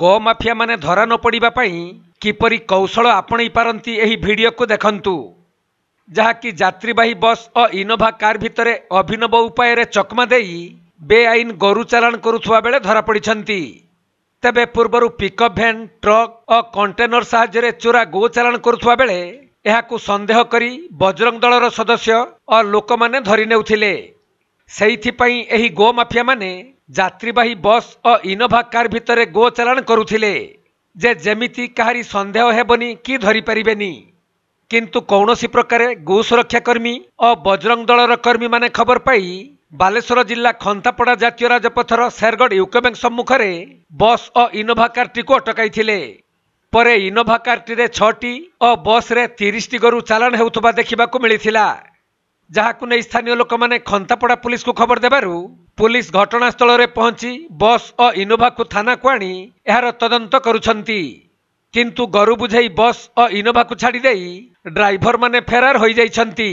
ଗୋମାଫିଆ ମାନେ ଧରା ନ ପଡ଼ିବା ପାଇଁ କିପରି କୌଶଳ ଆପଣେଇ ପାରନ୍ତି ଏହି ଭିଡ଼ିଓକୁ ଦେଖନ୍ତୁ ଯାହାକି ଯାତ୍ରୀବାହୀ ବସ୍ ଓ ଇନୋଭା କାର୍ ଭିତରେ ଅଭିନବ ଉପାୟରେ ଚକମା ଦେଇ ବେଆଇନ ଗୋରୁ ଚାଲାଣ କରୁଥିବା ବେଳେ ଧରାପଡ଼ିଛନ୍ତି ତେବେ ପୂର୍ବରୁ ପିକଅପ୍ ଭ୍ୟାନ୍ ଟ୍ରକ୍ ଓ କଣ୍ଟେନର ସାହାଯ୍ୟରେ ଚୋରା ଗୋ ଚାଲାଣ କରୁଥିବା ବେଳେ ଏହାକୁ ସନ୍ଦେହ କରି ବଜରଙ୍ଗ ଦଳର ସଦସ୍ୟ ଓ ଲୋକମାନେ ଧରି ନେଉଥିଲେ ସେଇଥିପାଇଁ ଏହି ଗୋ ମାଫିଆମାନେ যাত্রীবাহী বস ও ইনোভা কার ভিতরে গো চালাণ করুলে যে যেমিতি কাহারি সন্দেহ হেবনি কি ধরিপারিবেনি কিন্তু কৌশি প্রকারে গো সুরক্ষাকর্মী ও বজরং দলর কর্মী মানে খবর পাই ବାଲେଶ୍ୱର ଜିଲ୍ଲା ଖନ୍ତାପଡ଼ା ଜାତୀୟ ରାଜପଥର ଶେରଗଡ଼ ୟୁକୋ ବ୍ୟାଙ୍କ ସମ୍ମୁଖରେ ବସ୍ ଓ ଇନୋଭା କାର୍ଟିକୁ ଅଟକାଇଥିଲେ ପରେ ଇନୋଭା କାର୍ଟିରେ ଛଅଟି ଓ ବସ୍ରେ ତିରିଶଟି ଗୋରୁ ଚାଲାଣ ହେଉଥିବା ଦେଖିବାକୁ ମିଳିଥିଲା ଯାହାକୁ ନେଇ ସ୍ଥାନୀୟ ଲୋକମାନେ ଖନ୍ତାପଡ଼ା ପୁଲିସକୁ ଖବର ଦେବାରୁ ପୁଲିସ୍ ଘଟଣାସ୍ଥଳରେ ପହଞ୍ଚି ବସ୍ ଓ ଇନୋଭାକୁ ଥାନାକୁ ଆଣି ଏହାର ତଦନ୍ତ କରୁଛନ୍ତି କିନ୍ତୁ ଗରୁ ବୁଝାଇ ବସ୍ ଓ ଇନୋଭାକୁ ଛାଡ଼ିଦେଇ ଡ୍ରାଇଭରମାନେ ଫେରାର ହୋଇଯାଇଛନ୍ତି